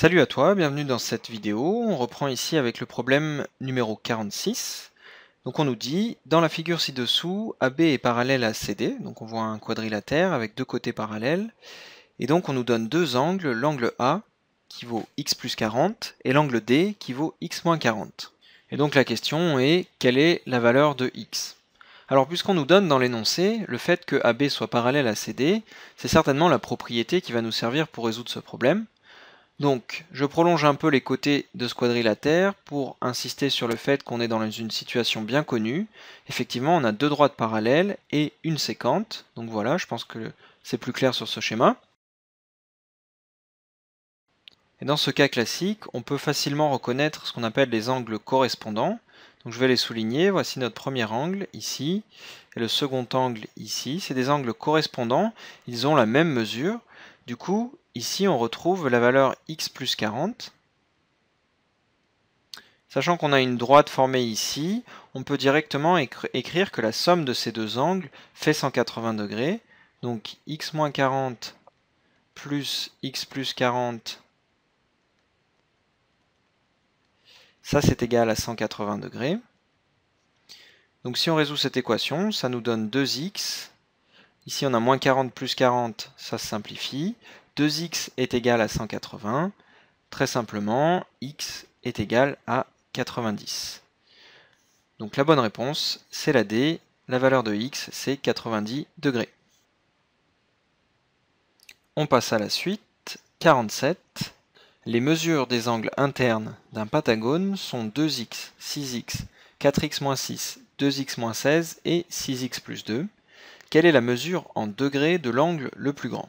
Salut à toi, bienvenue dans cette vidéo. On reprend ici avec le problème numéro 46. Donc on nous dit, dans la figure ci-dessous, AB est parallèle à CD, donc on voit un quadrilatère avec deux côtés parallèles, et donc on nous donne deux angles, l'angle A qui vaut x plus 40 et l'angle D qui vaut x moins 40. Et donc la question est, quelle est la valeur de x alors puisqu'on nous donne dans l'énoncé le fait que AB soit parallèle à CD, c'est certainement la propriété qui va nous servir pour résoudre ce problème. Donc, je prolonge un peu les côtés de ce quadrilatère pour insister sur le fait qu'on est dans une situation bien connue. Effectivement, on a deux droites parallèles et une séquente. Donc voilà, je pense que c'est plus clair sur ce schéma. Et dans ce cas classique, on peut facilement reconnaître ce qu'on appelle les angles correspondants. Donc je vais les souligner. Voici notre premier angle ici et le second angle ici. C'est des angles correspondants. Ils ont la même mesure. Du coup, Ici, on retrouve la valeur x plus 40. Sachant qu'on a une droite formée ici, on peut directement écrire que la somme de ces deux angles fait 180 degrés. Donc x moins 40 plus x plus 40, ça c'est égal à 180 degrés. Donc si on résout cette équation, ça nous donne 2x. Ici on a moins 40 plus 40, ça se simplifie. 2x est égal à 180, très simplement, x est égal à 90. Donc la bonne réponse, c'est la D, la valeur de x, c'est 90 degrés. On passe à la suite, 47. Les mesures des angles internes d'un patagone sont 2x, 6x, 4x-6, 2x-16 et 6x plus 2. Quelle est la mesure en degrés de l'angle le plus grand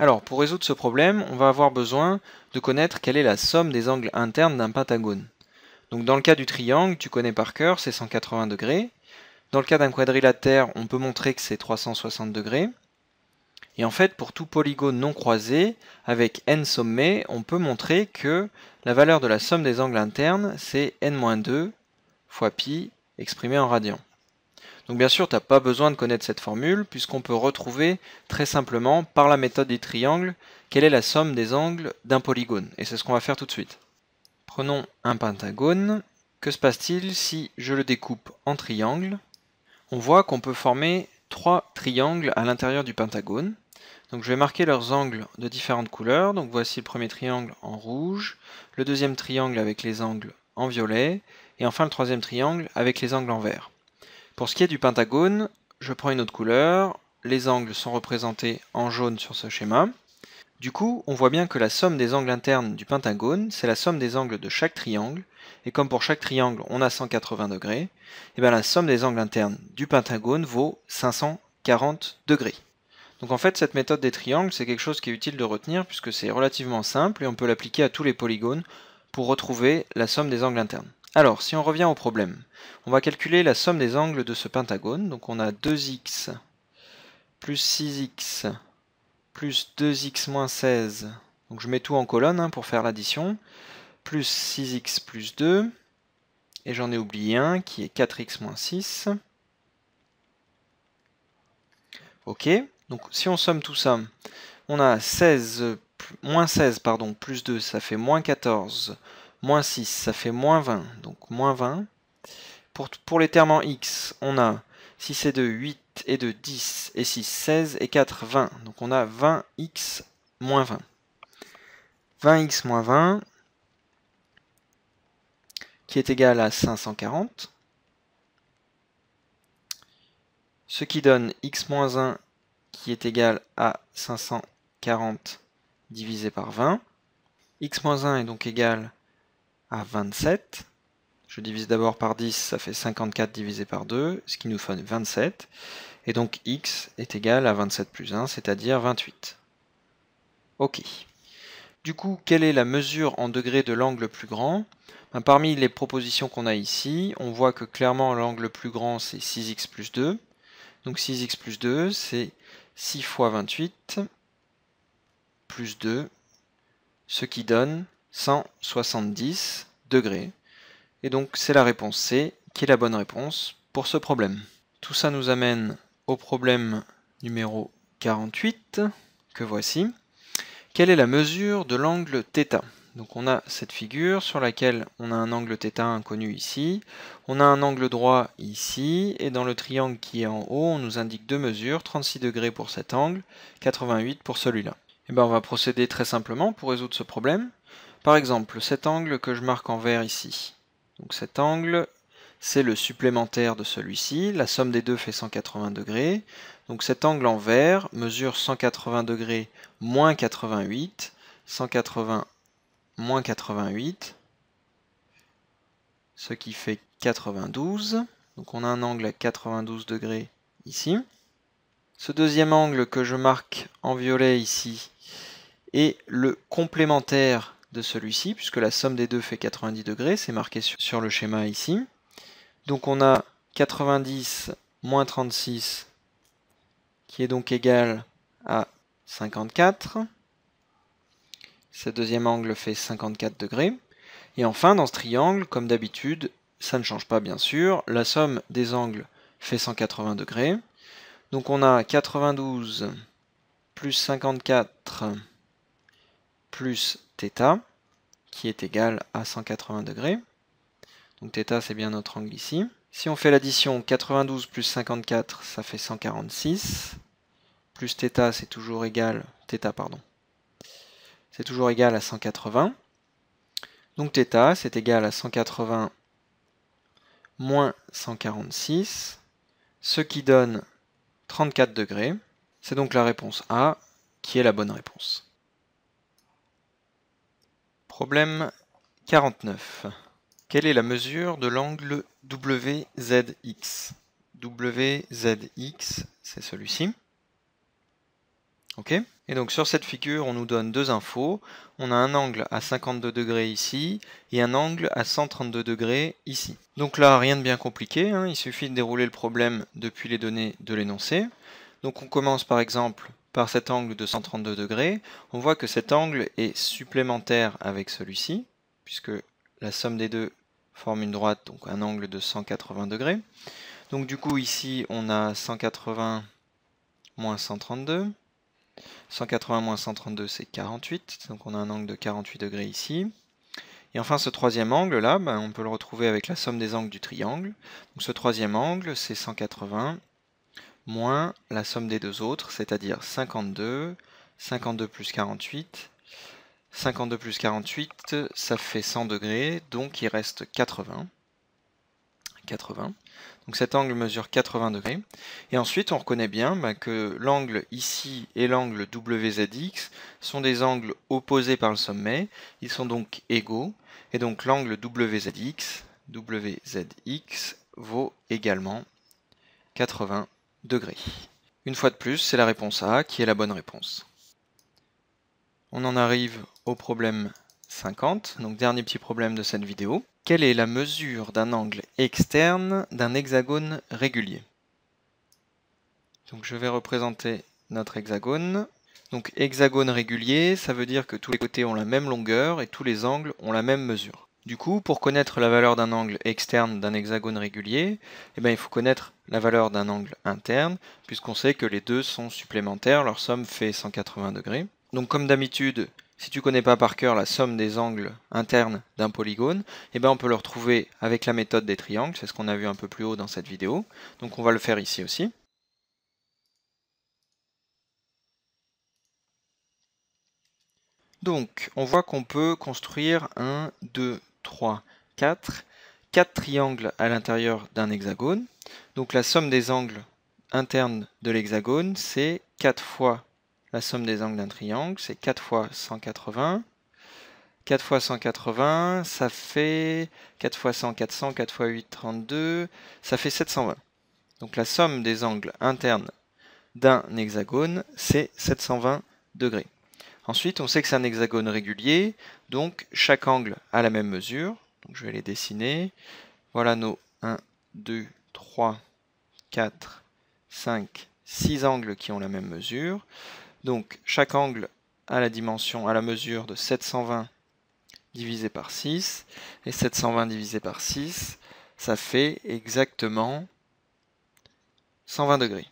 alors, pour résoudre ce problème, on va avoir besoin de connaître quelle est la somme des angles internes d'un pentagone. Donc dans le cas du triangle, tu connais par cœur, c'est 180 degrés. Dans le cas d'un quadrilatère, on peut montrer que c'est 360 degrés. Et en fait, pour tout polygone non croisé, avec n sommets, on peut montrer que la valeur de la somme des angles internes, c'est n-2 fois pi exprimé en radians. Donc bien sûr, tu n'as pas besoin de connaître cette formule, puisqu'on peut retrouver très simplement, par la méthode des triangles, quelle est la somme des angles d'un polygone. Et c'est ce qu'on va faire tout de suite. Prenons un pentagone. Que se passe-t-il si je le découpe en triangles On voit qu'on peut former trois triangles à l'intérieur du pentagone. Donc je vais marquer leurs angles de différentes couleurs. Donc voici le premier triangle en rouge, le deuxième triangle avec les angles en violet, et enfin le troisième triangle avec les angles en vert. Pour ce qui est du pentagone, je prends une autre couleur, les angles sont représentés en jaune sur ce schéma. Du coup, on voit bien que la somme des angles internes du pentagone, c'est la somme des angles de chaque triangle, et comme pour chaque triangle on a 180 degrés, et eh bien la somme des angles internes du pentagone vaut 540 degrés. Donc en fait, cette méthode des triangles, c'est quelque chose qui est utile de retenir, puisque c'est relativement simple, et on peut l'appliquer à tous les polygones pour retrouver la somme des angles internes. Alors, si on revient au problème, on va calculer la somme des angles de ce pentagone. Donc on a 2x plus 6x plus 2x moins 16. Donc je mets tout en colonne hein, pour faire l'addition. Plus 6x plus 2. Et j'en ai oublié un qui est 4x moins 6. Ok, donc si on somme tout ça, on a 16, moins 16 pardon, plus 2, ça fait moins 14 Moins 6, ça fait moins 20. Donc moins 20. Pour, pour les termes en x, on a 6 et 2, 8 et 2, 10 et 6, 16 et 4, 20. Donc on a 20x moins 20. 20x moins 20 qui est égal à 540. Ce qui donne x moins 1 qui est égal à 540 divisé par 20. x moins 1 est donc égal à à 27. Je divise d'abord par 10, ça fait 54 divisé par 2, ce qui nous fait 27. Et donc x est égal à 27 plus 1, c'est-à-dire 28. Ok. Du coup, quelle est la mesure en degrés de l'angle plus grand ben, Parmi les propositions qu'on a ici, on voit que clairement l'angle plus grand c'est 6x plus 2. Donc 6x plus 2 c'est 6 fois 28 plus 2, ce qui donne 170 degrés. Et donc c'est la réponse C qui est la bonne réponse pour ce problème. Tout ça nous amène au problème numéro 48 que voici. Quelle est la mesure de l'angle θ Donc on a cette figure sur laquelle on a un angle θ inconnu ici, on a un angle droit ici, et dans le triangle qui est en haut, on nous indique deux mesures, 36 degrés pour cet angle, 88 pour celui-là. Et eh bien on va procéder très simplement pour résoudre ce problème. Par exemple, cet angle que je marque en vert ici. Donc cet angle, c'est le supplémentaire de celui-ci. La somme des deux fait 180 degrés. Donc cet angle en vert mesure 180 degrés moins 88. 180 moins 88, ce qui fait 92. Donc on a un angle à 92 degrés ici. Ce deuxième angle que je marque en violet ici est le complémentaire de celui-ci, puisque la somme des deux fait 90 degrés, c'est marqué sur, le schéma ici. Donc on a 90 moins 36, qui est donc égal à 54. Ce deuxième angle fait 54 degrés. Et enfin, dans ce triangle, comme d'habitude, ça ne change pas bien sûr, la somme des angles fait 180 degrés. Donc on a 92 plus 54 plus θ, qui est égal à 180 degrés. Donc θ, c'est bien notre angle ici. Si on fait l'addition, 92 plus 54, ça fait 146. Plus θ, c'est toujours égal, θ, pardon. C'est toujours égal à 180. Donc θ, c'est égal à 180 moins 146, ce qui donne 34 degrés. C'est donc la réponse A qui est la bonne réponse. Problème 49. Quelle est la mesure de l'angle WZX WZX, c'est celui-ci. Ok Et donc sur cette figure, on nous donne deux infos. On a un angle à 52 degrés ici et un angle à 132 degrés ici. Donc là, rien de bien compliqué. Hein. Il suffit de dérouler le problème depuis les données de l'énoncé. Donc on commence par exemple par cet angle de 132 degrés, on voit que cet angle est supplémentaire avec celui-ci, puisque la somme des deux forme une droite, donc un angle de 180 degrés. Donc du coup ici on a 180 moins 132. 180 moins 132 c'est 48, donc on a un angle de 48 degrés ici. Et enfin ce troisième angle là, ben, on peut le retrouver avec la somme des angles du triangle. Donc ce troisième angle c'est 180 moins la somme des deux autres, c'est-à-dire 52, 52 plus 48. 52 plus 48, ça fait 100 degrés, donc il reste 80. 80. Donc cet angle mesure 80 degrés. Et ensuite, on reconnaît bien bah, que l'angle ici et l'angle WZX sont des angles opposés par le sommet. Ils sont donc égaux. Et donc l'angle WZX, WZX vaut également 80 degrés. Une fois de plus, c'est la réponse A qui est la bonne réponse. On en arrive au problème 50, donc dernier petit problème de cette vidéo. Quelle est la mesure d'un angle externe d'un hexagone régulier Donc je vais représenter notre hexagone. Donc hexagone régulier, ça veut dire que tous les côtés ont la même longueur et tous les angles ont la même mesure. Du coup, pour connaître la valeur d'un angle externe d'un hexagone régulier, eh bien, il faut connaître la valeur d'un angle interne, puisqu'on sait que les deux sont supplémentaires, leur somme fait 180 degrés. Donc comme d'habitude, si tu connais pas par cœur la somme des angles internes d'un polygone, eh ben, on peut le retrouver avec la méthode des triangles, c'est ce qu'on a vu un peu plus haut dans cette vidéo. Donc on va le faire ici aussi. Donc on voit qu'on peut construire 1, 2, 3, 4 quatre triangles à l'intérieur d'un hexagone. Donc la somme des angles internes de l'hexagone, c'est 4 fois la somme des angles d'un triangle, c'est 4 fois 180. 4 fois 180, ça fait 4 fois 100, 400, 4 fois 8, 32, ça fait 720. Donc la somme des angles internes d'un hexagone, c'est 720 degrés. Ensuite, on sait que c'est un hexagone régulier, donc chaque angle a la même mesure je vais les dessiner. Voilà nos 1, 2, 3, 4, 5, 6 angles qui ont la même mesure. Donc chaque angle a la dimension, à la mesure de 720 divisé par 6. Et 720 divisé par 6, ça fait exactement 120 degrés.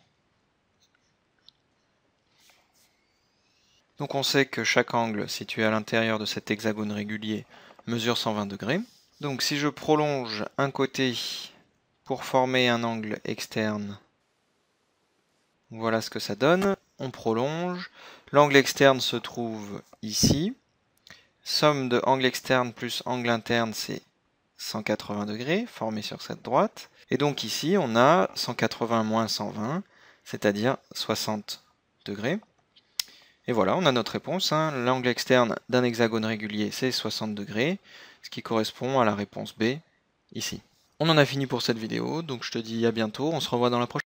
Donc on sait que chaque angle situé à l'intérieur de cet hexagone régulier mesure 120 degrés. Donc si je prolonge un côté pour former un angle externe, voilà ce que ça donne. On prolonge. L'angle externe se trouve ici. Somme de angle externe plus angle interne, c'est 180 degrés, formé sur cette droite. Et donc ici, on a 180 moins 120, c'est-à-dire 60 degrés. Et voilà, on a notre réponse. Hein. L'angle externe d'un hexagone régulier, c'est 60 degrés, ce qui correspond à la réponse B, ici. On en a fini pour cette vidéo, donc je te dis à bientôt, on se revoit dans la prochaine.